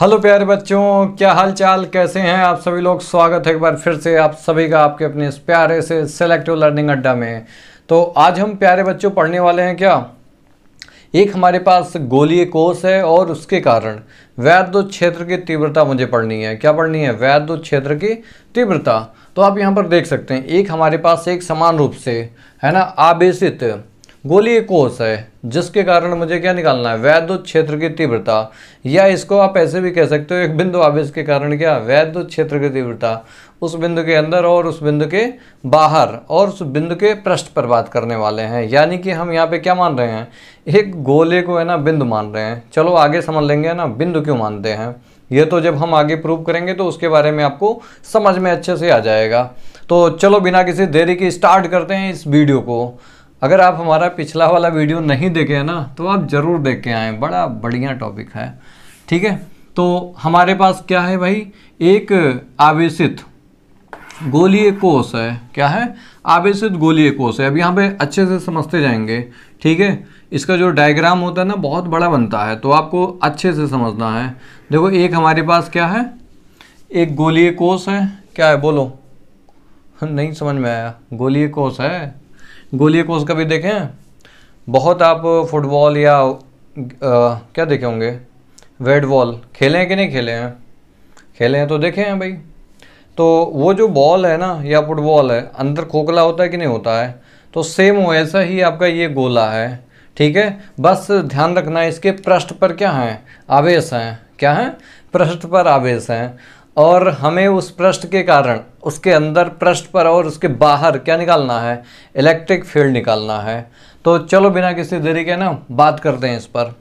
Hello प्यारे बच्चों क्या हाल चाल कैसे हैं आप सभी लोग स्वागत है एक बार फिर से आप सभी का आपके अपने इस प्यारे से सेलेक्टिव लर्निंग अड्डा में तो आज हम प्यारे बच्चों पढ़ने वाले हैं क्या एक हमारे पास गोलीय कोष है और उसके कारण वैद्य क्षेत्र की तीव्रता मुझे पढ़नी है क्या पढ़नी है वैद्य क्षेत्र की तीव्रता तो आप यहाँ पर देख सकते हैं एक हमारे पास एक समान रूप से है ना आवेशित गोली एक कोष है जिसके कारण मुझे क्या निकालना है वैद्युत क्षेत्र की तीव्रता या इसको आप ऐसे भी कह सकते हो एक बिंदु आवेश के कारण क्या वैद्युत क्षेत्र की तीव्रता उस बिंदु के अंदर और उस बिंदु के बाहर और उस बिंदु के पृष्ठ पर बात करने वाले हैं यानी कि हम यहाँ पे क्या मान रहे हैं एक गोले को है ना बिंदु मान रहे हैं चलो आगे समझ लेंगे है ना बिंदु क्यों मानते हैं ये तो जब हम आगे प्रूव करेंगे तो उसके बारे में आपको समझ में अच्छे से आ जाएगा तो चलो बिना किसी देरी के स्टार्ट करते हैं इस वीडियो को अगर आप हमारा पिछला वाला वीडियो नहीं देखे हैं ना तो आप ज़रूर देख के आएँ बड़ा बढ़िया टॉपिक है ठीक है तो हमारे पास क्या है भाई एक आवेशित गोलीय कोष है क्या है आवेशित गोलीय कोष है अब यहाँ पे अच्छे से समझते जाएंगे ठीक है इसका जो डायग्राम होता है ना बहुत बड़ा बनता है तो आपको अच्छे से समझना है देखो एक हमारे पास क्या है एक गोलीय कोष है क्या है बोलो नहीं समझ में आया गोलीय कोष है गोलीय कोष कभी देखे हैं बहुत आप फुटबॉल या आ, क्या देखे होंगे वेड बॉल खेले हैं कि नहीं खेले हैं खेले हैं तो देखे हैं भाई तो वो जो बॉल है ना या फुटबॉल है अंदर खोखला होता है कि नहीं होता है तो सेम वैसा ही आपका ये गोला है ठीक है बस ध्यान रखना इसके पृष्ठ पर क्या हैं आवेश हैं क्या हैं पृष्ठ पर आवेश हैं और हमें उस पृष्ठ के कारण उसके अंदर पृष्ठ पर और उसके बाहर क्या निकालना है इलेक्ट्रिक फील्ड निकालना है तो चलो बिना किसी देरी के ना बात करते हैं इस पर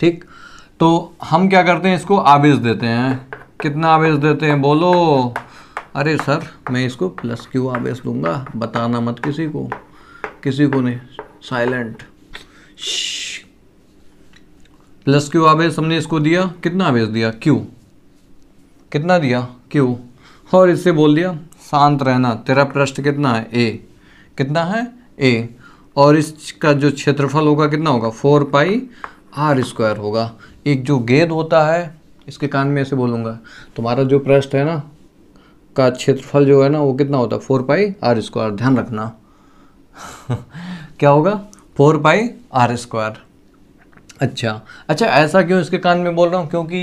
ठीक तो हम क्या करते हैं इसको आवेश देते हैं कितना आवेश देते हैं बोलो अरे सर मैं इसको प्लस क्यू आवेश दूंगा बताना मत किसी को किसी को नहीं साइलेंट प्लस क्यू आवेश हमने इसको दिया कितना आवेश दिया क्यू कितना दिया क्यू और इससे बोल दिया शांत रहना तेरा पृष्ठ कितना है ए कितना है ए और इसका जो क्षेत्रफल होगा कितना होगा फोर पाई आर स्क्वायर होगा एक जो गेंद होता है इसके कान में ऐसे बोलूँगा तुम्हारा जो पृष्ठ है ना का क्षेत्रफल जो है ना वो कितना होता है फोर पाई आर स्क्वायर ध्यान रखना क्या होगा फोर पाई आर स्क्वायर अच्छा अच्छा ऐसा क्यों इसके कान में बोल रहा हूँ क्योंकि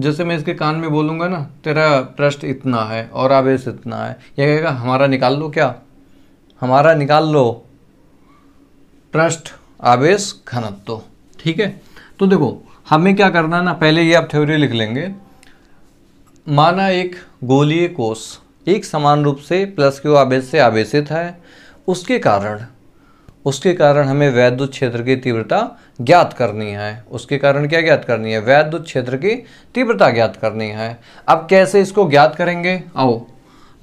जैसे मैं इसके कान में बोलूँगा ना तेरा ट्रस्ट इतना है और आवेश इतना है यह कहेगा हमारा निकाल लो क्या हमारा निकाल लो ट्रस्ट आवेश घनत्व ठीक है तो देखो हमें क्या करना ना पहले ये आप थ्योरी लिख लेंगे माना एक गोलीय कोष एक समान रूप से प्लस के आवेश से आवेशित है उसके कारण उसके कारण हमें वैद्युत क्षेत्र की तीव्रता ज्ञात करनी है उसके कारण क्या ज्ञात करनी है वैद्युत क्षेत्र की तीव्रता ज्ञात करनी है अब कैसे इसको ज्ञात करेंगे आओ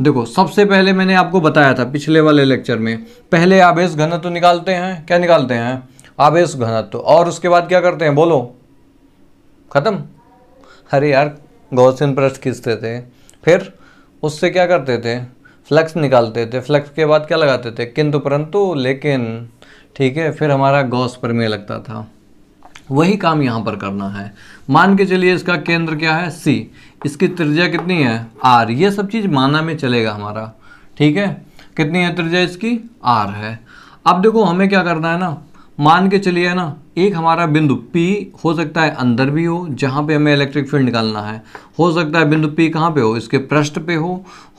देखो सबसे पहले मैंने आपको बताया था पिछले वाले लेक्चर में पहले आवेश घनत्व निकालते हैं क्या निकालते हैं आवेश घनत्व और उसके बाद क्या करते हैं बोलो ख़त्म अरे यार गौसिन प्रश्न खींचते थे फिर उससे क्या करते थे फ्लक्स निकालते थे फ्लक्स के बाद क्या लगाते थे किंतु परंतु लेकिन ठीक है फिर हमारा गौस प्रमेय लगता था वही काम यहाँ पर करना है मान के चलिए इसका केंद्र क्या है सी इसकी त्रिज्या कितनी है आर ये सब चीज़ माना में चलेगा हमारा ठीक है कितनी है त्रिज्या इसकी आर है अब देखो हमें क्या करना है ना मान के चलिए ना एक हमारा बिंदु P हो सकता है अंदर भी हो जहाँ पे हमें इलेक्ट्रिक फील्ड निकालना है हो सकता है बिंदु P कहाँ पे हो इसके पृष्ठ पे हो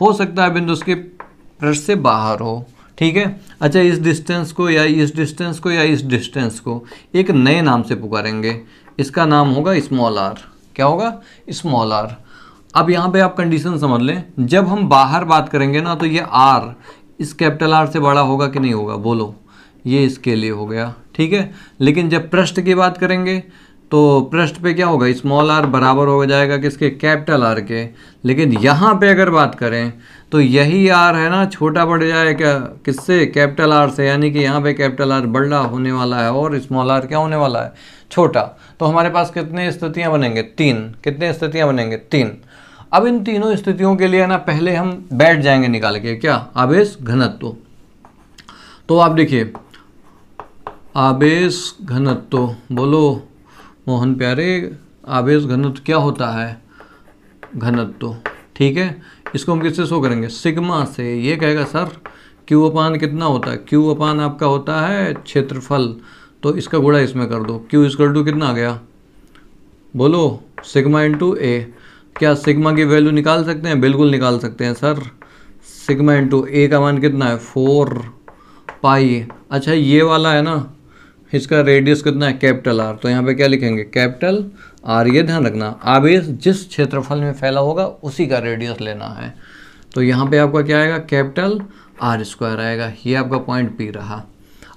हो सकता है बिंदु इसके पृष्ठ से बाहर हो ठीक है अच्छा इस डिस्टेंस को या इस डिस्टेंस को या इस डिस्टेंस को एक नए नाम से पुकारेंगे इसका नाम होगा स्मॉल आर क्या होगा स्मॉल आर अब यहाँ पे आप कंडीशन समझ लें जब हम बाहर बात करेंगे ना तो ये आर इस कैपिटल आर से बड़ा होगा कि नहीं होगा बोलो ये इसके लिए हो गया ठीक है लेकिन जब पृष्ठ की बात करेंगे तो पृष्ठ पे क्या होगा स्मॉल आर बराबर हो जाएगा किसके कैपिटल आर के लेकिन यहाँ पे अगर बात करें तो यही आर है ना छोटा बढ़ जाएगा किससे कैपिटल आर से यानी कि यहाँ पे कैपिटल आर बड़ा होने वाला है और स्मॉल आर क्या होने वाला है छोटा तो हमारे पास कितने स्थितियाँ बनेंगे तीन कितने स्थितियाँ बनेंगे तीन अब इन तीनों स्थितियों के लिए ना पहले हम बैठ जाएंगे निकाल के क्या अब इस घनत्व तो आप देखिए आवेश घनत्व बोलो मोहन प्यारे आवेश घनत्व क्या होता है घनत्व ठीक है इसको हम किससे शो करेंगे सिग्मा से ये कहेगा सर क्यू अपान कितना होता है क्यू अपान आपका होता है क्षेत्रफल तो इसका गुड़ा इसमें कर दो क्यू इसकल टू कितना आ गया बोलो सिग्मा इंटू ए क्या सिग्मा की वैल्यू निकाल सकते हैं बिल्कुल निकाल सकते हैं सर सिग्मा इंटू ए का मान कितना है फोर पाई अच्छा ये वाला है ना इसका रेडियस कितना है कैपिटल आर तो यहाँ पे क्या लिखेंगे कैपिटल आर ये ध्यान रखना आवेश जिस क्षेत्रफल में फैला होगा उसी का रेडियस लेना है तो यहाँ पे आपका क्या आएगा कैपिटल आर स्क्वायर आएगा ये आपका पॉइंट पी रहा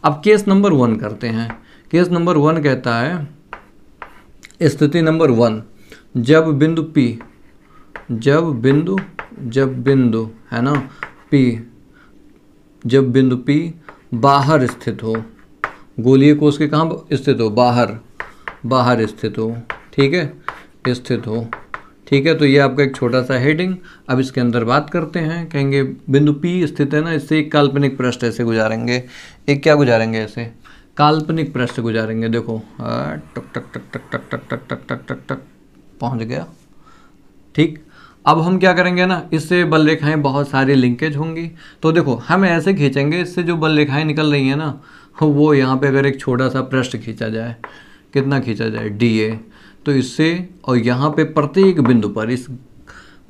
अब केस नंबर वन करते हैं केस नंबर वन कहता है स्थिति नंबर वन जब बिंदु पी जब बिंदु जब बिंदु है ना पी जब बिंदु पी बाहर स्थित हो गोलीय कोष के कहाँ स्थित हो बाहर बाहर स्थित हो ठीक है स्थित हो ठीक है तो ये आपका एक छोटा सा हेडिंग अब इसके अंदर बात करते हैं कहेंगे बिंदु पी स्थित है ना इससे एक काल्पनिक पृष्ठ ऐसे गुजारेंगे एक क्या गुजारेंगे ऐसे काल्पनिक पृष्ठ गुजारेंगे देखो टक टक टक टक टक टक टक टक टक टक टक पहुँच गया ठीक अब हम क्या करेंगे ना इससे बल रेखाएँ बहुत सारी लिंकेज होंगी तो देखो हम ऐसे खींचेंगे इससे जो बल रेखाएँ निकल रही हैं ना हाँ, वो यहाँ पे अगर एक छोटा सा पृष्ठ खींचा जाए कितना खींचा जाए डी ए तो इससे और यहाँ पे प्रत्येक बिंदु पर इस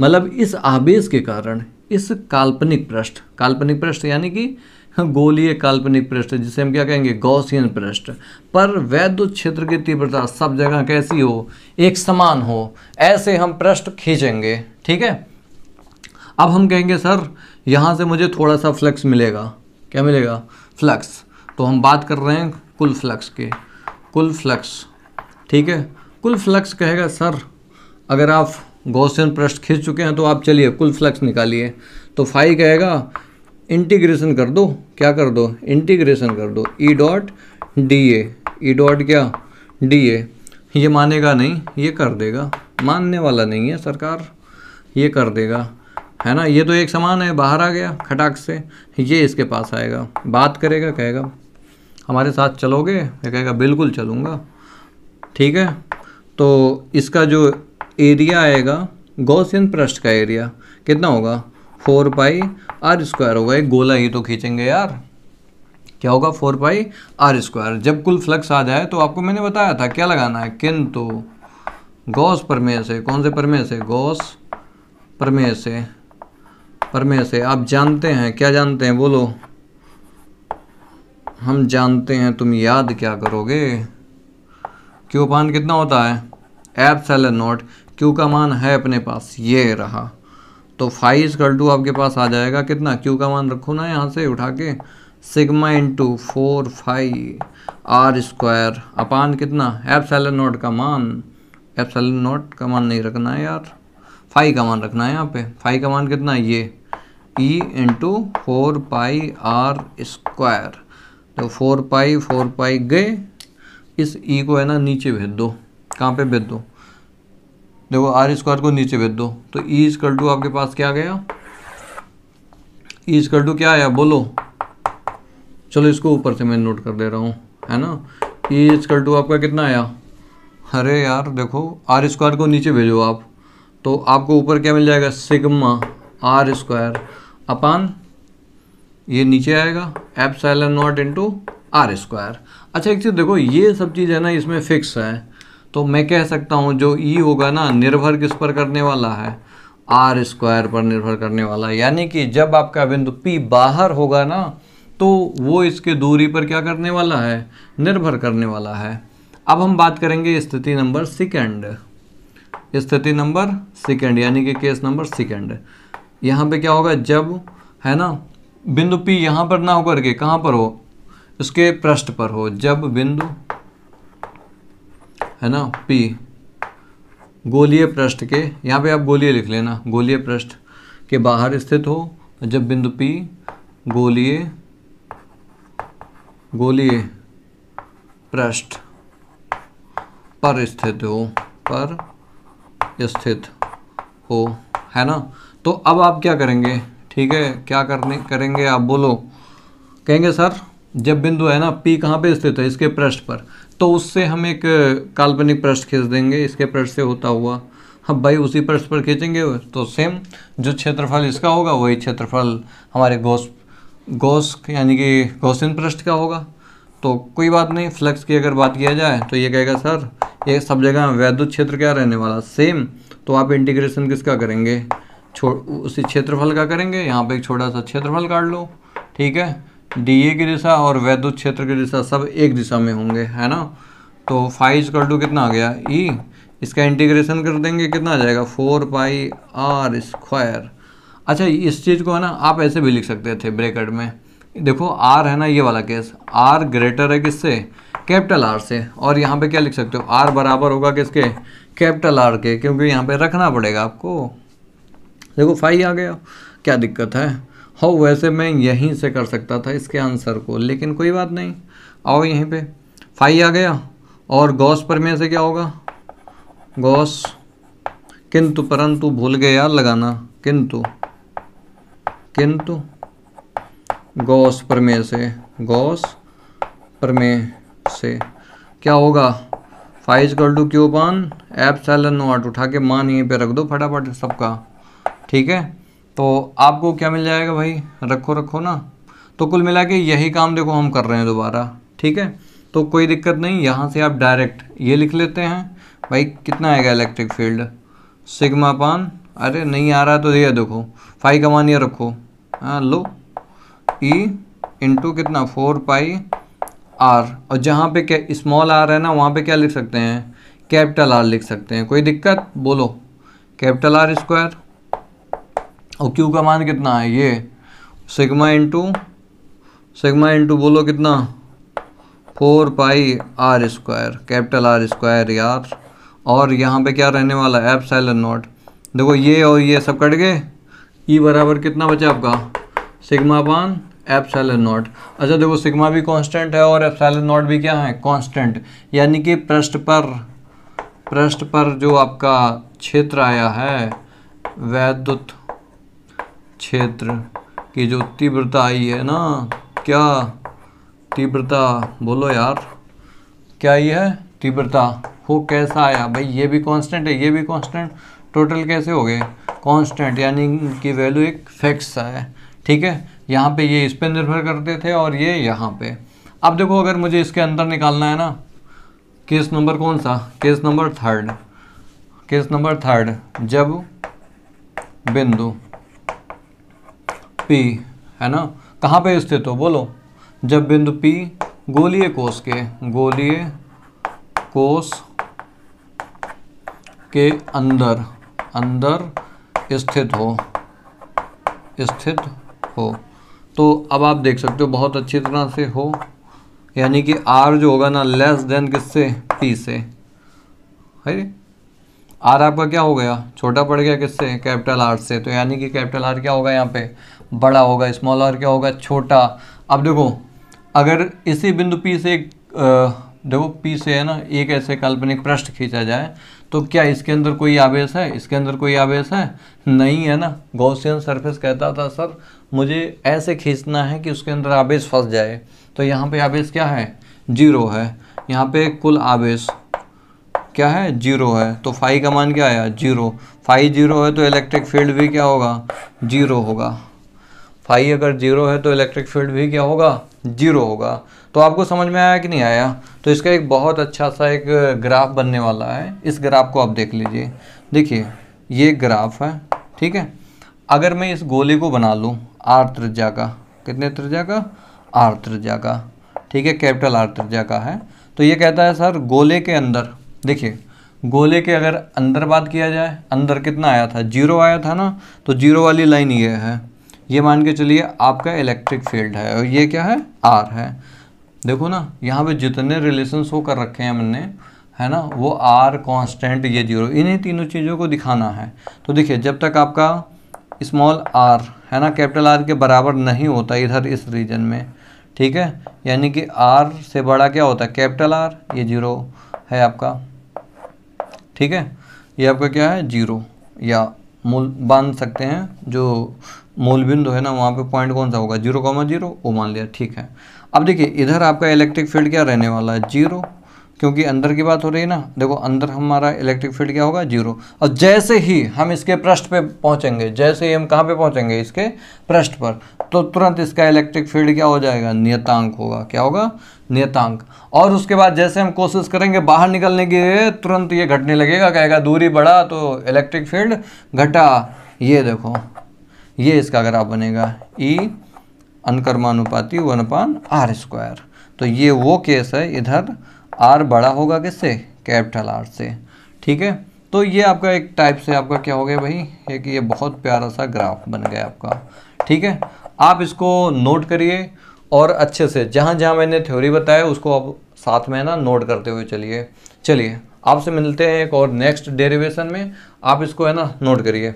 मतलब इस आवेश के कारण इस काल्पनिक पृष्ठ काल्पनिक पृष्ठ यानी कि गोलीय काल्पनिक पृष्ठ जिसे हम क्या कहेंगे गौसियन पृष्ठ पर वैद्य क्षेत्र की तीव्रता सब जगह कैसी हो एक समान हो ऐसे हम पृष्ठ खींचेंगे ठीक है अब हम कहेंगे सर यहाँ से मुझे थोड़ा सा फ्लक्स मिलेगा क्या मिलेगा फ्लक्स तो हम बात कर रहे हैं कुल फ्लक्स के कुल फ्लक्स ठीक है कुल फ्लक्स कहेगा सर अगर आप गौसियन प्रश्न खींच चुके हैं तो आप चलिए कुल फ्लक्स निकालिए तो फाई कहेगा इंटीग्रेशन कर दो क्या कर दो इंटीग्रेशन कर दो E dot D A E dot क्या डी ए ये मानेगा नहीं ये कर देगा मानने वाला नहीं है सरकार ये कर देगा है ना ये तो एक समान है बाहर आ गया खटाक से ये इसके पास आएगा बात करेगा कहेगा हमारे साथ चलोगे मैं कहेगा बिल्कुल चलूँगा ठीक है तो इसका जो एरिया आएगा गौसियन पृष्ठ का एरिया कितना होगा फोर पाई आर स्क्वायर होगा एक गोला ही तो खींचेंगे यार क्या होगा फोर पाई आर स्क्वायर जब कुल फ्लक्स आ जाए तो आपको मैंने बताया था क्या लगाना है किंतु गौस परमेय से कौन से परमेय से गौस परमेय से परमेय से आप जानते हैं क्या जानते हैं बोलो हम जानते हैं तुम याद क्या करोगे पान कितना होता है एप सेल नोट क्यू का मान है अपने पास ये रहा तो फाइव कल टू आपके पास आ जाएगा कितना क्यू का मान रखो ना यहाँ से उठा के sigma into four five R square upon कितना एप सेल नोट का मान एप सेल नोट का मान नहीं रखना है यार फाइव का मान रखना है यहाँ पे फाइव का मान कितना ये E into four pi R square तो फोर पाई फोर पाई गए इस ई को है ना नीचे भेज दो कहाँ पे भेज दो देखो आर स्क्वायर को नीचे भेज दो तो ई स्कल टू आपके पास क्या गया ई स्कल टू क्या आया बोलो चलो इसको ऊपर से मैं नोट कर दे रहा हूँ है ना ई स्कल टू आपका कितना आया अरे यार देखो आर स्क्वायर को नीचे भेजो आप तो आपको ऊपर क्या मिल जाएगा सिग्मा आर स्क्वायर अपान ये नीचे आएगा epsilon naught into R square अच्छा एक चीज़ देखो ये सब चीज़ है ना इसमें फिक्स है तो मैं कह सकता हूँ जो ई e होगा ना निर्भर किस पर करने वाला है आर स्क्वायर पर निर्भर करने वाला है यानी कि जब आपका बिंदु पी बाहर होगा ना तो वो इसके दूरी पर क्या करने वाला है निर्भर करने वाला है अब हम बात करेंगे स्थिति नंबर सेकेंड स्थिति नंबर सेकेंड यानी कि केस नंबर सेकेंड यहाँ पे क्या होगा जब है ना बिंदु P यहां पर ना होकर के कहां पर हो उसके पृष्ठ पर हो जब बिंदु है ना P गोलीय पृष्ठ के यहाँ पे आप गोलीय लिख लेना गोलीय पृष्ठ के बाहर स्थित हो जब बिंदु P गोलीय गोलीय पृष्ठ पर स्थित हो पर स्थित हो है ना तो अब आप क्या करेंगे ठीक है क्या करने करेंगे आप बोलो कहेंगे सर जब बिंदु है ना पी कहाँ पे स्थित है इसके पृष्ठ पर तो उससे हम एक काल्पनिक पृष्ठ खींच देंगे इसके पृष्ठ से होता हुआ हम हाँ भाई उसी पृष्ठ पर खींचेंगे तो सेम जो क्षेत्रफल इसका होगा वही क्षेत्रफल हमारे गोस गोस यानी कि गोसिन पृष्ठ का होगा तो कोई बात नहीं फ्लक्स की अगर बात किया जाए तो ये कहेगा सर ये सब जगह वैद्युत क्षेत्र क्या रहने वाला सेम तो आप इंटीग्रेशन किसका करेंगे उसी क्षेत्रफल का करेंगे यहाँ पे एक छोटा सा क्षेत्रफल काट लो ठीक है डी ए की दिशा और वैद्युत क्षेत्र की दिशा सब एक दिशा में होंगे है ना तो फाइव कर टू कितना आ गया ई इसका इंटीग्रेशन कर देंगे कितना आ जाएगा फोर पाई आर स्क्वायर अच्छा इस चीज़ को है ना आप ऐसे भी लिख सकते थे ब्रेकेट में देखो आर है ना ये वाला केस आर ग्रेटर है किससे कैपिटल आर से और यहाँ पे क्या लिख सकते हो आर बराबर होगा किसके कैपिटल आर के क्योंकि यहाँ पे रखना पड़ेगा आपको देखो फाइव आ गया क्या दिक्कत है हो हाँ, वैसे मैं यहीं से कर सकता था इसके आंसर को लेकिन कोई बात नहीं आओ यहीं पे फाइव आ गया और गौस पर में से क्या होगा गौस किंतु परंतु भूल गए यार लगाना किंतु किंतु गौस में से गौस में से क्या होगा फाइज कर डू पान एप सैलन नोट उठा के मान यहीं पे रख दो फटाफट सबका ठीक है तो आपको क्या मिल जाएगा भाई रखो रखो ना तो कुल मिला के यही काम देखो हम कर रहे हैं दोबारा ठीक है तो कोई दिक्कत नहीं यहाँ से आप डायरेक्ट ये लिख लेते हैं भाई कितना आएगा इलेक्ट्रिक फील्ड सिग्मा पान अरे नहीं आ रहा तो ये देखो फाइव का मान ये रखो हाँ लो ई e इंटू कितना फोर पाई आर और जहाँ पे क्या स्मॉल आर है ना वहाँ पे क्या लिख सकते हैं कैपिटल आर लिख सकते हैं कोई दिक्कत बोलो कैपिटल आर स्क्वायर और क्यू का मान कितना है ये सिग्मा इंटू सिग्मा इंटू बोलो कितना four pi R square capital R square यार और यहाँ पे क्या रहने वाला है एफ साइलन नॉट देखो ये और ये सब कट गए ई e बराबर कितना बचा आपका सिग्मा पान एफ साइलन नॉट अच्छा देखो सिग्मा भी कांस्टेंट है और एफ साइलन नॉट भी क्या है कांस्टेंट यानी कि पृष्ठ पर पृष्ठ पर जो आपका क्षेत्र आया है वैद्युत क्षेत्र की जो तीव्रता आई है ना क्या तीव्रता बोलो यार क्या ये है तीव्रता हो कैसा आया भाई ये भी कांस्टेंट है ये भी कांस्टेंट टोटल कैसे हो गए कांस्टेंट यानी कि वैल्यू एक फिक्स है ठीक है यहाँ पे ये इस पर निर्भर करते थे और ये यहाँ पे अब देखो अगर मुझे इसके अंदर निकालना है ना केस नंबर कौन सा case number third case number third जब बिंदु पी है ना कहाँ पे स्थित हो बोलो जब बिंदु पी गोलीय कोष के गोलीय कोष के अंदर अंदर स्थित हो स्थित हो तो अब आप देख सकते हो बहुत अच्छी तरह से हो यानी कि आर जो होगा ना लेस देन किससे पी से है आर आपका क्या हो गया छोटा पड़ गया किससे कैपिटल आर से तो यानी कि कैपिटल आर क्या होगा यहाँ पे बड़ा होगा स्मॉल आर क्या होगा छोटा अब देखो अगर इसी बिंदु पी से एक देखो पी से है ना एक ऐसे काल्पनिक पृष्ठ खींचा जाए तो क्या इसके अंदर कोई आवेश है इसके अंदर कोई आवेश है नहीं है ना गौसियन सरफेस कहता था सर मुझे ऐसे खींचना है कि उसके अंदर आवेश फंस जाए तो यहाँ पे आवेश क्या है जीरो है यहाँ पे कुल आवेश क्या है जीरो है तो फाइव का मान क्या आया जीरो फाइव जीरो है तो इलेक्ट्रिक फील्ड भी क्या होगा जीरो होगा फाइव अगर जीरो है तो इलेक्ट्रिक फील्ड भी क्या होगा जीरो होगा तो आपको समझ में आया कि नहीं आया तो इसका एक बहुत अच्छा सा एक ग्राफ बनने वाला है इस ग्राफ को आप देख लीजिए देखिए ये ग्राफ है ठीक है अगर मैं इस गोले को बना लूँ आर त्रिज्या का कितने त्रिज्या का आर त्रिज्या का ठीक है कैपिटल आर त्रिज्या का है तो ये कहता है सर गोले के अंदर देखिए गोले के अगर अंदर बात किया जाए अंदर कितना आया था जीरो आया था ना तो जीरो वाली लाइन ये है ये मान के चलिए आपका इलेक्ट्रिक फील्ड है और ये क्या है आर है देखो ना यहाँ पे जितने रिलेशन शो कर रखे हैं हमने है ना वो आर कांस्टेंट ये जीरो इन्हीं तीनों चीज़ों को दिखाना है तो देखिए जब तक आपका स्मॉल आर है ना कैपिटल आर के बराबर नहीं होता इधर इस रीजन में ठीक है यानी कि आर से बड़ा क्या होता है कैपिटल आर ये जीरो है आपका ठीक है ये आपका क्या है जीरो या मूल बांध सकते हैं जो मूल बिंदु है ना वहाँ पे पॉइंट कौन सा होगा जीरो कॉमा जीरो वो मान लिया ठीक है अब देखिए इधर आपका इलेक्ट्रिक फील्ड क्या रहने वाला है जीरो क्योंकि अंदर की बात हो रही है ना देखो अंदर हमारा इलेक्ट्रिक फील्ड क्या होगा जीरो और जैसे ही हम इसके पृष्ठ पे पहुंचेंगे जैसे ही हम कहाँ पे पहुंचेंगे इसके पृष्ठ पर तो तुरंत इसका इलेक्ट्रिक फील्ड क्या हो जाएगा नियतांक होगा क्या होगा नियतांक और उसके बाद जैसे हम कोशिश करेंगे बाहर निकलने की तुरंत ये घटने लगेगा कहेगा दूरी बढ़ा तो इलेक्ट्रिक फील्ड घटा ये देखो ये इसका अगर आप बनेगा ई e, अनुकर्मानुपाती वन अपान आर स्क्वायर तो ये वो केस है इधर आर बड़ा होगा किससे कैपिटल आर से ठीक है तो ये आपका एक टाइप से आपका क्या हो गया भाई एक ये बहुत प्यारा सा ग्राफ बन गया आपका ठीक है आप इसको नोट करिए और अच्छे से जहाँ जहाँ मैंने थ्योरी बताया उसको आप साथ में ना नोट करते हुए चलिए चलिए आपसे मिलते हैं एक और नेक्स्ट डेरिवेशन में आप इसको है ना नोट करिए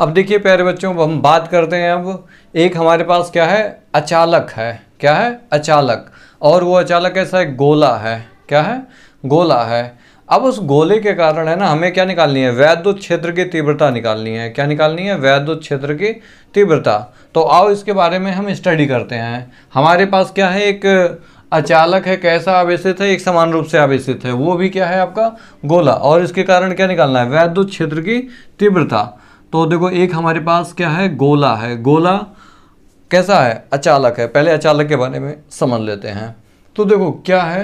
अब देखिए प्यारे बच्चों हम बात करते हैं अब एक हमारे पास क्या है अचालक है क्या है अचालक और वो अचालक ऐसा है गोला है क्या है गोला है अब उस गोले के कारण है ना हमें क्या निकालनी है वैद्युत क्षेत्र की तीव्रता निकालनी है क्या निकालनी है वैद्युत क्षेत्र की तीव्रता तो आओ इसके बारे में हम स्टडी करते हैं हमारे पास क्या है एक अचालक है कैसा आवेशित है एक समान रूप से आवेशित है वो भी क्या है आपका गोला और इसके कारण क्या निकालना है वैद्युत क्षेत्र की तीव्रता तो देखो एक हमारे पास क्या है गोला है गोला कैसा है अचालक है पहले अचालक के बारे में समझ लेते हैं तो देखो क्या है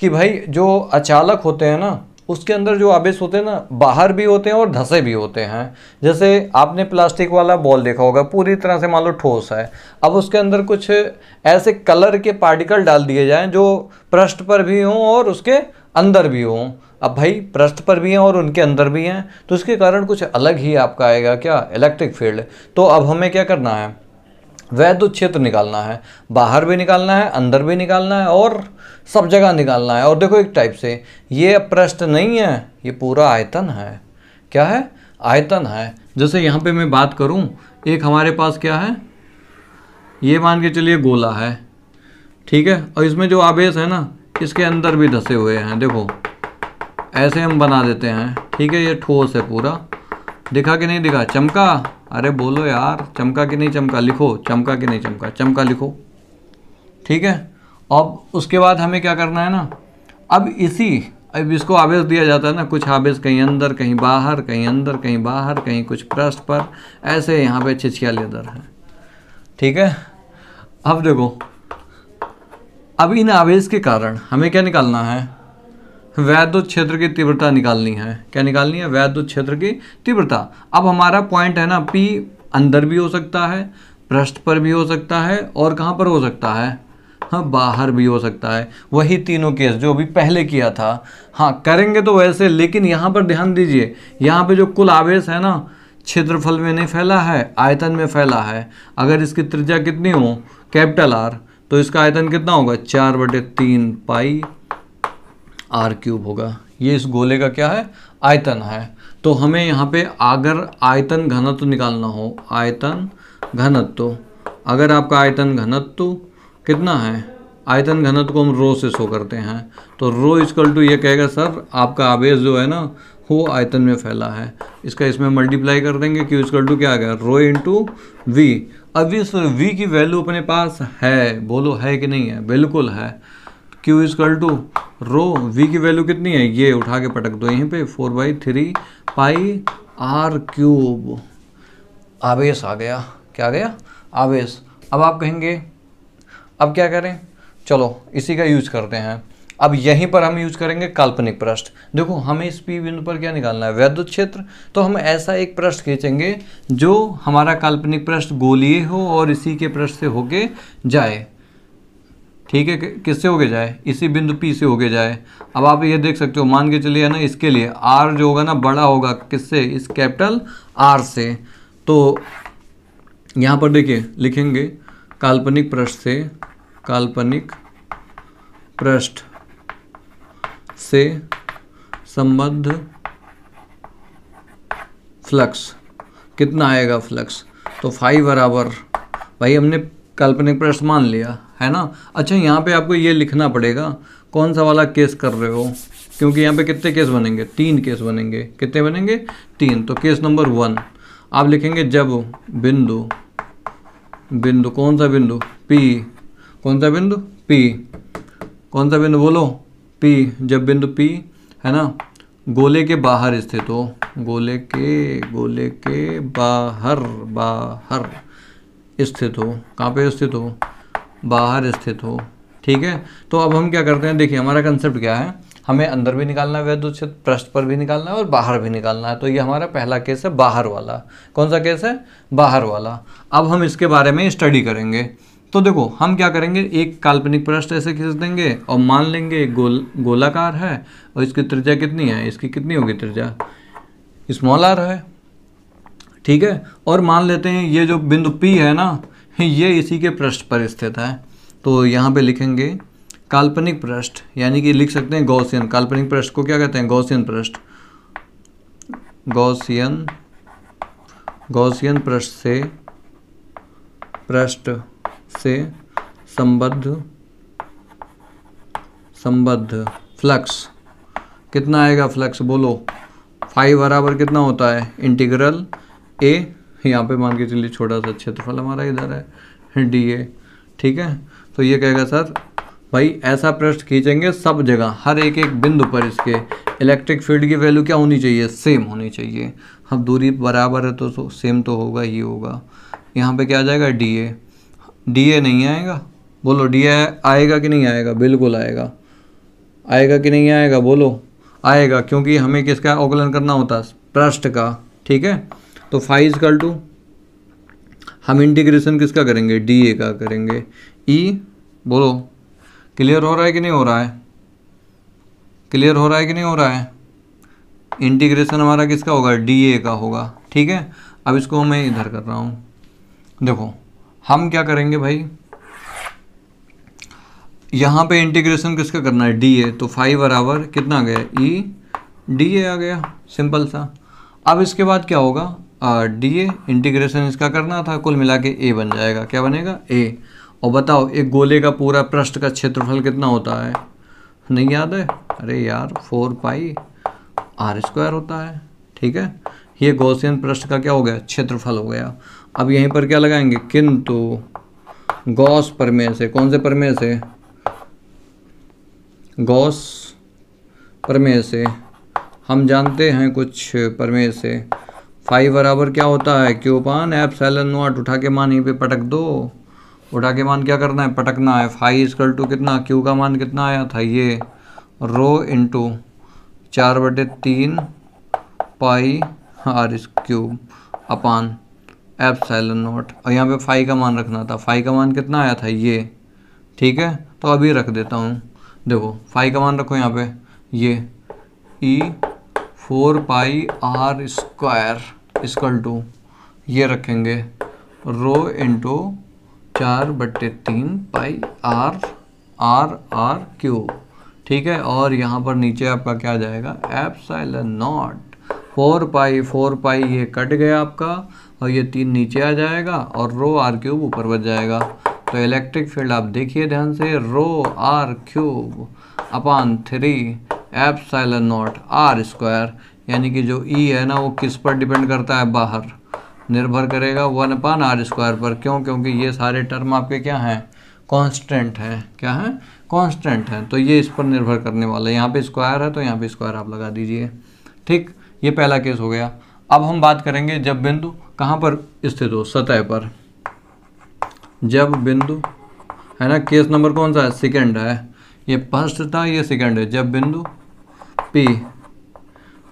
कि भाई जो अचालक होते हैं ना उसके अंदर जो आवेश होते हैं ना बाहर भी होते हैं और धसे भी होते हैं जैसे आपने प्लास्टिक वाला बॉल देखा होगा पूरी तरह से मान लो ठोस है अब उसके अंदर कुछ ऐसे कलर के पार्टिकल डाल दिए जाएं जो पृष्ठ पर भी हों और उसके अंदर भी हों अब भाई पृष्ठ पर भी हैं और उनके अंदर भी हैं तो इसके कारण कुछ अलग ही आपका आएगा क्या इलेक्ट्रिक फील्ड तो अब हमें क्या करना है वैद्युत क्षेत्र निकालना है बाहर भी निकालना है अंदर भी निकालना है और सब जगह निकालना है और देखो एक टाइप से ये पृष्ठ नहीं है ये पूरा आयतन है क्या है आयतन है जैसे यहाँ पे मैं बात करूँ एक हमारे पास क्या है ये मान के चलिए गोला है ठीक है और इसमें जो आवेश है ना इसके अंदर भी धसे हुए हैं देखो ऐसे हम बना देते हैं ठीक है ये ठोस है पूरा दिखा कि नहीं दिखा चमका अरे बोलो यार चमका कि नहीं चमका लिखो चमका कि नहीं चमका चमका लिखो ठीक है अब उसके बाद हमें क्या करना है ना अब इसी अब इसको आवेश दिया जाता है ना कुछ आवेश कहीं अंदर कहीं बाहर कहीं अंदर कहीं बाहर कहीं कुछ पृष्ठ पर ऐसे यहाँ पे छिछिया लेदर है ठीक है अब देखो अब इन आवेश के कारण हमें क्या निकालना है वैद्युत क्षेत्र की तीव्रता निकालनी है क्या निकालनी है वैद्युत क्षेत्र की तीव्रता अब हमारा पॉइंट है ना पी अंदर भी हो सकता है पृष्ठ पर भी हो सकता है और कहाँ पर हो सकता है हाँ बाहर भी हो सकता है वही तीनों केस जो अभी पहले किया था हाँ करेंगे तो वैसे लेकिन यहाँ पर ध्यान दीजिए यहाँ पे जो कुल आवेश है ना क्षेत्रफल में नहीं फैला है आयतन में फैला है अगर इसकी त्रिज्या कितनी हो कैपिटल आर तो इसका आयतन कितना होगा चार बटे तीन पाई आर क्यूब होगा ये इस गोले का क्या है आयतन है तो हमें यहाँ पे अगर आयतन घनत्व निकालना हो आयतन घनत्व अगर आपका आयतन घनत्व कितना है आयतन घनत्व को हम रो से शो करते हैं तो रो इजकल टू ये कहेगा सर आपका आवेश जो है ना वो आयतन में फैला है इसका इसमें मल्टीप्लाई कर देंगे क्यू इजकल टू क्या आ गया रो इंटू वी अब इस वी की वैल्यू अपने पास है बोलो है कि नहीं है बिल्कुल है Q is equal to rho V की वैल्यू कितनी है ये उठा के पटक दो यहीं पे four by three pi R cube आवेश आ गया क्या आ गया आवेश अब आप कहेंगे अब क्या करें चलो इसी का यूज करते हैं अब यहीं पर हम यूज करेंगे काल्पनिक पृष्ठ देखो हमें इस पी बिंदु पर क्या निकालना है वैद्युत क्षेत्र तो हम ऐसा एक पृष्ठ खींचेंगे जो हमारा काल्पनिक पृष्ठ गोलिए हो और इसी के पृष्ठ से होके जाए ठीक है किससे होके जाए इसी बिंदु पी से होके जाए अब आप ये देख सकते हो मान के चलिए ना इसके लिए आर जो होगा ना बड़ा होगा किससे इस कैपिटल आर से तो यहाँ पर देखिए लिखेंगे काल्पनिक पृष्ठ से काल्पनिक पृष्ठ से संबद्ध फ्लक्स कितना आएगा फ्लक्स तो फाइव बराबर भाई हमने काल्पनिक प्रश्न मान लिया है ना अच्छा यहाँ पे आपको ये लिखना पड़ेगा कौन सा वाला केस कर रहे हो क्योंकि यहाँ पे कितने केस बनेंगे तीन केस बनेंगे कितने बनेंगे तीन तो केस नंबर वन आप लिखेंगे जब बिंदु बिंदु कौन सा बिंदु पी कौन सा बिंदु पी कौन सा बिंदु बोलो पी जब बिंदु पी है ना गोले के बाहर स्थित हो गोले के गोले के बाहर बाहर स्थित हो कहाँ पे स्थित हो बाहर स्थित हो ठीक है तो अब हम क्या करते हैं देखिए हमारा कंसेप्ट क्या है हमें अंदर भी निकालना है वैद्युत पृष्ठ पर भी निकालना है और बाहर भी निकालना है तो ये हमारा पहला केस है बाहर वाला कौन सा केस है बाहर वाला अब हम इसके बारे में स्टडी करेंगे तो देखो हम क्या करेंगे एक काल्पनिक पृष्ठ ऐसे खींच देंगे और मान लेंगे गोल गोलाकार है और इसकी त्रिज्या कितनी है इसकी कितनी होगी त्रिज्या स्मॉल आर है ठीक है और मान लेते हैं ये जो बिंदु पी है ना ये इसी के पृष्ठ पर स्थित है तो यहाँ पे लिखेंगे काल्पनिक पृष्ठ यानी कि लिख सकते हैं गौसियन काल्पनिक पृष्ठ को क्या कहते हैं गौसियन पृष्ठ गौसियन गौसियन पृष्ठ से पृष्ठ से संबद्ध संबद्ध फ्लक्स कितना आएगा फ्लक्स बोलो फाइव बराबर कितना होता है इंटीग्रल ए यहाँ पे मान के चलिए छोटा सा क्षेत्रफल हमारा इधर है डी ए ठीक है तो ये कहेगा सर भाई ऐसा प्रश्न खींचेंगे सब जगह हर एक एक बिंदु पर इसके इलेक्ट्रिक फील्ड की वैल्यू क्या होनी चाहिए सेम होनी चाहिए अब दूरी बराबर है तो सेम तो होगा ही होगा यहाँ पे क्या आ जाएगा डी ए डी ए नहीं आएगा बोलो डी ए आएगा कि नहीं आएगा बिल्कुल आएगा आएगा कि नहीं आएगा बोलो आएगा क्योंकि हमें किसका अवकलन करना होता है पृष्ठ का ठीक है तो फाइव कल टू हम इंटीग्रेशन किसका करेंगे डी ए का करेंगे ई e, बोलो क्लियर हो रहा है कि नहीं हो रहा है क्लियर हो रहा है कि नहीं हो रहा है इंटीग्रेशन हमारा किसका होगा डी ए का होगा ठीक है अब इसको मैं इधर कर रहा हूँ देखो हम क्या करेंगे भाई यहाँ पे इंटीग्रेशन किसका करना है डी ए तो फाइव बराबर कितना गया ई डी ए आ गया सिंपल सा अब इसके बाद क्या होगा डी ए इंटीग्रेशन इसका करना था कुल मिला के ए बन जाएगा क्या बनेगा ए और बताओ एक गोले का पूरा पृष्ठ का क्षेत्रफल कितना होता है नहीं याद है अरे यार फोर पाई आर स्क्वायर होता है ठीक है ये गौसियन पृष्ठ का क्या हो गया क्षेत्रफल हो गया अब यहीं पर क्या लगाएंगे किंतु गौस परमेय से कौन से परमेय से गौस परमेय से हम जानते हैं कुछ परमेय से फाइव बराबर क्या होता है क्यू पान एप सेलन नोट उठा के मान यहीं पे पटक दो उठा के मान क्या करना है पटकना है फाइव इजकल टू कितना क्यू का मान कितना आया था ये रो इंटू चार बटे तीन पाई आर इस cube upon epsilon naught और यहाँ पे फाइव का मान रखना था फाइव का मान कितना आया था ये ठीक है तो अभी रख देता हूँ देखो फाइव का मान रखो यहाँ पे ये E four pi R square is equal to ये रखेंगे रो इंटू चार बट्टे तीन pi R R R cube ठीक है और यहाँ पर नीचे आपका क्या जाएगा epsilon naught four pi four pi ये कट गया आपका और ये तीन नीचे आ जाएगा और रो आर क्यूब ऊपर बच जाएगा तो इलेक्ट्रिक फील्ड आप देखिए ध्यान से rho R cube upon three epsilon naught R square यानी कि जो ई e है ना वो किस पर डिपेंड करता है बाहर निर्भर करेगा वन अपान आर स्क्वायर पर क्यों क्योंकि ये सारे टर्म आपके क्या हैं कांस्टेंट है क्या है कांस्टेंट है तो ये इस पर निर्भर करने वाला है यहाँ पे स्क्वायर है तो यहाँ पे स्क्वायर आप लगा दीजिए ठीक ये पहला केस हो गया अब हम बात करेंगे जब बिंदु कहाँ पर स्थित हो सतह पर जब बिंदु है ना केस नंबर कौन सा है सेकेंड है ये फर्स्ट था ये सेकेंड है जब बिंदु पी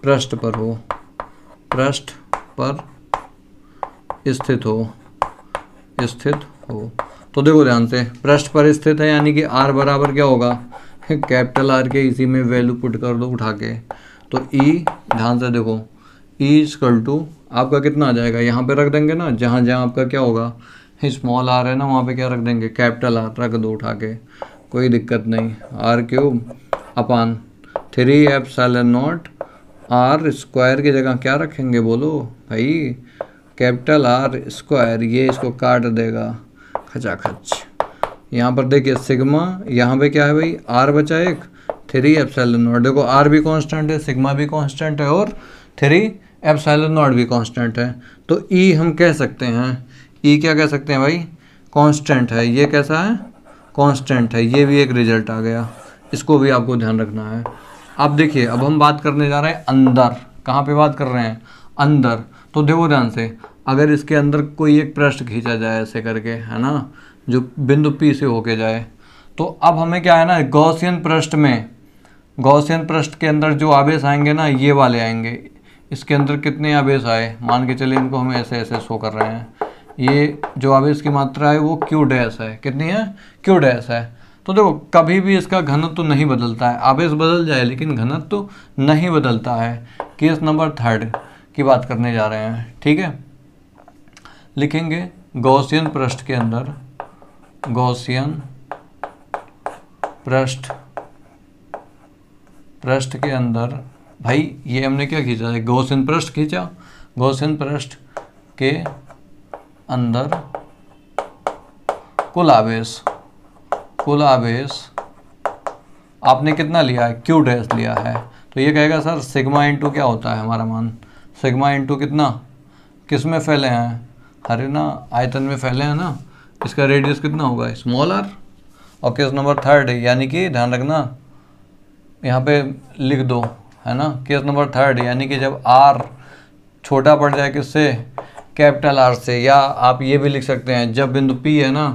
पृष्ठ पर हो पृष्ठ पर स्थित हो स्थित हो तो देखो ध्यान से पृष्ठ पर स्थित है यानी कि आर बराबर क्या होगा कैपिटल आर के इसी में वैल्यू पुट कर दो उठा के तो ई e, ध्यान से देखो ई स्कल टू आपका कितना आ जाएगा यहाँ पे रख देंगे ना जहाँ जहाँ आपका क्या होगा स्मॉल आर है ना वहाँ पे क्या रख देंगे कैपिटल आर रख दो उठा के कोई दिक्कत नहीं R cube upon three epsilon naught R square की जगह क्या रखेंगे बोलो भाई कैपिटल आर स्क्वायर ये इसको काट देगा खचा खच यहाँ पर देखिए सिग्मा यहाँ पे क्या है भाई आर बचा एक थ्री एप्सैलन नॉट देखो आर भी कांस्टेंट है सिग्मा भी कांस्टेंट है और थ्री एफ नॉट भी कांस्टेंट है तो ई e हम कह सकते हैं ई e क्या कह सकते हैं भाई कांस्टेंट है ये कैसा है कांस्टेंट है ये भी एक रिजल्ट आ गया इसको भी आपको ध्यान रखना है अब देखिए अब हम बात करने जा रहे हैं अंदर कहाँ पे बात कर रहे हैं अंदर तो देखो ध्यान से अगर इसके अंदर कोई एक पृष्ठ खींचा जाए ऐसे करके है ना जो बिंदु पी से होके जाए तो अब हमें क्या है ना गौसियन पृष्ठ में गौसियन पृष्ठ के अंदर जो आवेश आएंगे ना ये वाले आएंगे इसके अंदर कितने आवेश आए मान के चले इनको हम ऐसे ऐसे शो कर रहे हैं ये जो आवेश की मात्रा है वो क्यू डैश है कितनी है क्यू डैश है तो देखो कभी भी इसका घनत्व नहीं बदलता है आवेश बदल जाए लेकिन घनत्व नहीं बदलता है केस नंबर थर्ड की बात करने जा रहे हैं ठीक है लिखेंगे गौसियन पृष्ठ के अंदर गौसियन पृष्ठ पृष्ठ के अंदर भाई ये हमने क्या खींचा है गौसियन पृष्ठ खींचा गौसियन पृष्ठ के अंदर कुल आवेश कुल आवेश आपने कितना लिया है क्यू ड्रेस लिया है तो ये कहेगा सर सिग्मा इंटू क्या होता है हमारा मान सिग्मा इंटू कितना किस में फैले हैं अरे ना आयतन में फैले हैं ना इसका रेडियस कितना होगा स्मॉल आर और केस नंबर थर्ड यानी कि ध्यान रखना यहाँ पे लिख दो है ना केस नंबर थर्ड यानी कि जब आर छोटा पड़ जाए किससे कैपिटल आर से या आप ये भी लिख सकते हैं जब बिंदु पी है ना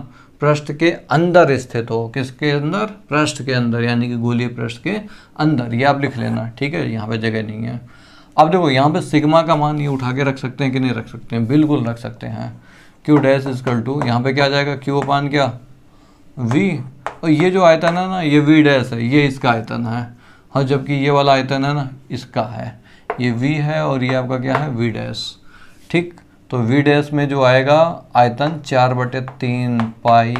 पृष्ठ के अंदर स्थित हो किसके अंदर पृष्ठ के अंदर यानी कि गोलीय पृष्ठ के अंदर ये आप लिख लेना ठीक है यहाँ पे जगह नहीं है अब देखो यहाँ पे सिग्मा का मान ये उठा के रख सकते हैं कि नहीं रख सकते हैं बिल्कुल रख सकते हैं क्यू डैश इजकल टू यहाँ पे क्या आ जाएगा क्यू अपान क्या वी और ये जो आयतन है ना ये वी डैश है ये इसका आयतन है और हाँ, जबकि ये वाला आयतन है ना इसका है ये वी है और ये आपका क्या है वी डैश ठीक तो वी डैश में जो आएगा आयतन चार बटे तीन पाई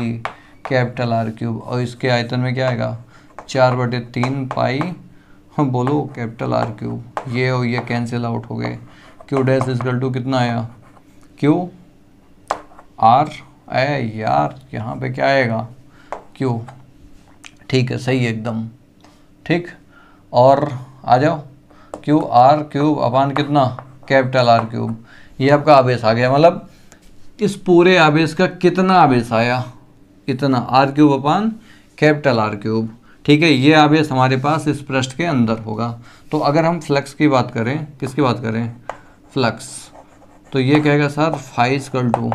कैपिटल आर क्यूब और इसके आयतन में क्या आएगा चार बटे तीन पाई हम हाँ, बोलो कैपिटल आर क्यूब ये और ये कैंसिल आउट हो गए क्यू डैश इजकल टू कितना आया क्यू आर ए यार यहाँ पे क्या आएगा क्यू ठीक है सही एकदम ठीक और आ जाओ क्यू आर क्यूब अपान कितना कैपिटल आर क्यूब ये आपका आवेश आ गया मतलब इस पूरे आवेश का कितना आवेश आया इतना R cube upon capital R cube ठीक है ये आवेश हमारे पास इस पृष्ठ के अंदर होगा तो अगर हम फ्लक्स की बात करें किसकी बात करें फ्लक्स तो ये कहेगा sir phi is equal to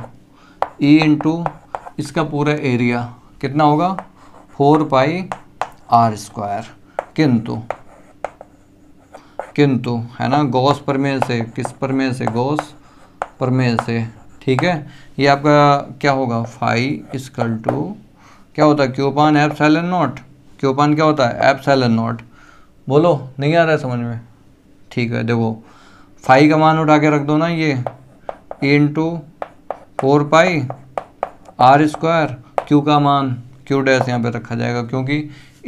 E into इसका पूरा एरिया कितना होगा फोर पाई आर स्क्वायर किंतु किंतु है ना गौस परमेय से किस परमेय से गौस पर मेल से ठीक है ये आपका क्या होगा फाइव स्कल टू क्या होता है क्यूपान एप सेलन नोट क्यूपान क्या होता है एप सेलन नोट बोलो नहीं आ रहा है समझ में ठीक है देखो फाई का मान उठा के रख दो ना ये into four pi R square Q का मान क्यू डैस यहाँ पे रखा जाएगा क्योंकि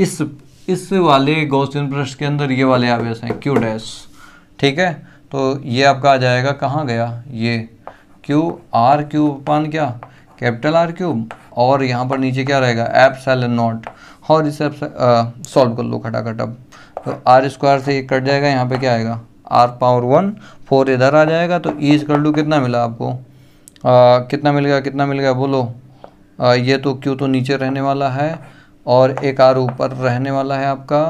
इस इस वाले गौसियन प्रश्न के अंदर ये वाले आवेश हैं क्यू डैश ठीक है तो ये आपका आ जाएगा कहाँ गया ये क्यू आर क्यूब पान क्या कैपिटल आर क्यूब और यहाँ पर नीचे क्या रहेगा एप सेल नॉट और इसे सॉल्व कर लो खटाखट अब तो आर स्क्वायर से ये कट जाएगा यहाँ पे क्या आएगा आर पावर वन फोर इधर आ जाएगा तो ईज कर लो कितना मिला आपको आ, कितना मिल गया कितना मिल गया बोलो आ, ये तो क्यों तो नीचे रहने वाला है और एक आर ऊपर रहने वाला है आपका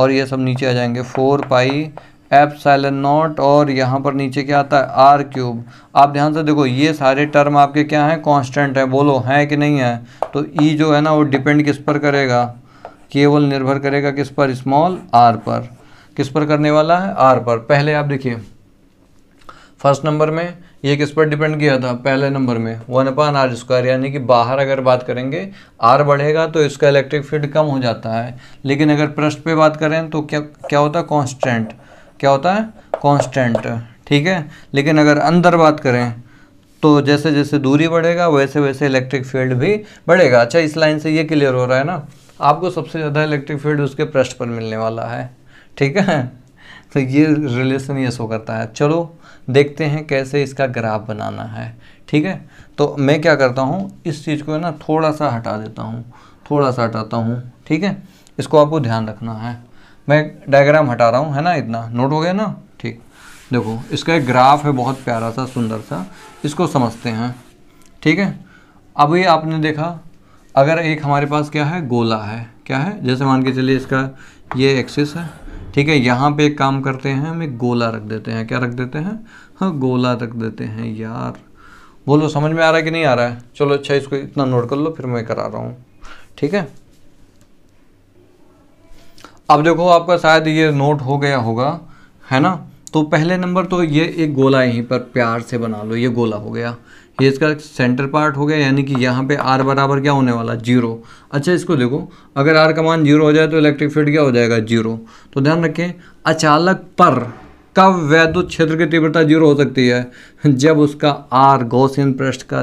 और ये सब नीचे आ जाएंगे फोर पाई एप नॉट और यहाँ पर नीचे क्या आता है आर क्यूब आप ध्यान से देखो ये सारे टर्म आपके क्या हैं कांस्टेंट हैं बोलो हैं कि नहीं है तो ई जो है ना वो डिपेंड किस पर करेगा केवल निर्भर करेगा किस पर स्मॉल आर पर किस पर करने वाला है आर पर पहले आप देखिए फर्स्ट नंबर में ये किस पर डिपेंड किया था पहले नंबर में वन अपान आर स्क्वायर यानी कि बाहर अगर बात करेंगे आर बढ़ेगा तो इसका इलेक्ट्रिक फील्ड कम हो जाता है लेकिन अगर प्रश्न पे बात करें तो क्या क्या होता है कॉन्स्टेंट क्या होता है कांस्टेंट ठीक है लेकिन अगर अंदर बात करें तो जैसे जैसे दूरी बढ़ेगा वैसे वैसे इलेक्ट्रिक फील्ड भी बढ़ेगा अच्छा इस लाइन से ये क्लियर हो रहा है ना आपको सबसे ज़्यादा इलेक्ट्रिक फील्ड उसके पृष्ठ पर मिलने वाला है ठीक है तो ये रिलेशन ये शो करता है चलो देखते हैं कैसे इसका ग्राफ बनाना है ठीक है तो मैं क्या करता हूँ इस चीज़ को ना थोड़ा सा हटा देता हूँ थोड़ा सा हटाता हूँ ठीक है इसको आपको ध्यान रखना है मैं डायग्राम हटा रहा हूँ है ना इतना नोट हो गया ना ठीक देखो इसका एक ग्राफ है बहुत प्यारा सा सुंदर सा इसको समझते हैं ठीक है अब ये आपने देखा अगर एक हमारे पास क्या है गोला है क्या है जैसे मान के चलिए इसका ये एक्सिस है ठीक है यहाँ पे एक काम करते हैं हम एक गोला रख देते हैं क्या रख देते हैं हाँ गोला रख देते हैं यार बोलो समझ में आ रहा है कि नहीं आ रहा है चलो अच्छा इसको इतना नोट कर लो फिर मैं करा रहा हूँ ठीक है अब देखो आपका शायद ये नोट हो गया होगा है ना तो पहले नंबर तो ये एक गोला यहीं पर प्यार से बना लो ये गोला हो गया ये इसका सेंटर पार्ट हो गया यानी कि यहाँ पे आर बराबर क्या होने वाला जीरो अच्छा इसको देखो अगर आर का मान जीरो हो जाए तो इलेक्ट्रिक फील्ड क्या हो जाएगा जीरो तो ध्यान रखें अचालक पर कब वैद्युत क्षेत्र की तीव्रता जीरो हो सकती है जब उसका आर गौसेन पृष्ठ का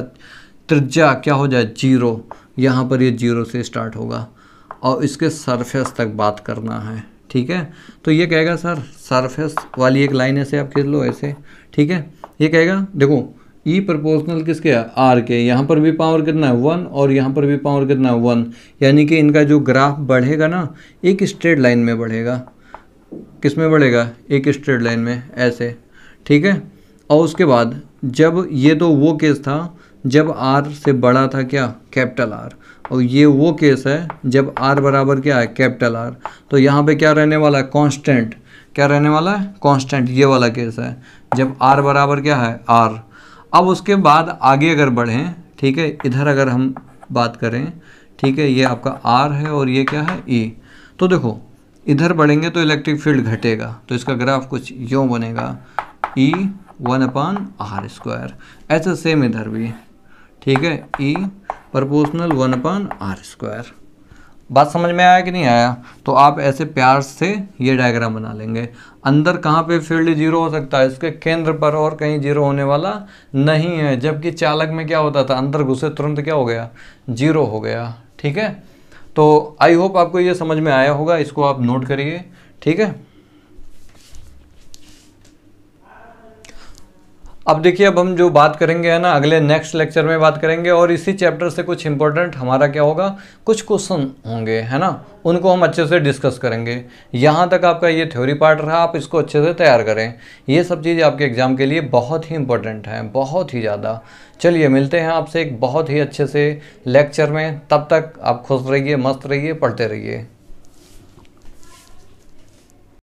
त्रिज्या क्या हो जाए जीरो यहाँ पर ये जीरो से स्टार्ट होगा और इसके सरफेस तक बात करना है ठीक है तो ये कहेगा सर सरफेस वाली एक लाइन ऐसे आप खींच लो ऐसे ठीक है ये कहेगा देखो ई e प्रपोजनल किसके है आर के यहाँ पर भी पावर कितना है वन और यहाँ पर भी पावर कितना है वन यानी कि इनका जो ग्राफ बढ़ेगा ना एक स्ट्रेट लाइन में बढ़ेगा किस में बढ़ेगा एक स्ट्रेट लाइन में ऐसे ठीक है और उसके बाद जब ये तो वो केस था जब आर से बड़ा था क्या कैपिटल आर और ये वो केस है जब आर बराबर क्या है कैपिटल आर तो यहाँ पे क्या रहने वाला है कांस्टेंट क्या रहने वाला है कांस्टेंट ये वाला केस है जब आर बराबर क्या है आर अब उसके बाद आगे अगर बढ़ें ठीक है इधर अगर हम बात करें ठीक है ये आपका आर है और ये क्या है ई e। तो देखो इधर बढ़ेंगे तो इलेक्ट्रिक फील्ड घटेगा तो इसका ग्राफ कुछ यूँ बनेगा E one upon R square ऐसा सेम इधर भी ठीक है E e proportional one upon R square बात समझ में आया कि नहीं आया तो आप ऐसे प्यार से ये डायग्राम बना लेंगे अंदर कहाँ पे फील्ड जीरो हो सकता है इसके केंद्र पर और कहीं जीरो होने वाला नहीं है जबकि चालक में क्या होता था अंदर घुसे तुरंत क्या हो गया जीरो हो गया ठीक है तो आई होप आपको ये समझ में आया होगा इसको आप नोट करिए ठीक है अब देखिए अब हम जो बात करेंगे है ना अगले नेक्स्ट लेक्चर में बात करेंगे और इसी चैप्टर से कुछ इंपॉर्टेंट हमारा क्या होगा कुछ क्वेश्चन होंगे है ना उनको हम अच्छे से डिस्कस करेंगे यहाँ तक आपका ये थ्योरी पार्ट रहा आप इसको अच्छे से तैयार करें ये सब चीज़ें आपके एग्ज़ाम के लिए बहुत ही इंपॉर्टेंट हैं बहुत ही ज़्यादा चलिए मिलते हैं आपसे एक बहुत ही अच्छे से लेक्चर में तब तक आप खुश रहिए मस्त रहिए पढ़ते रहिए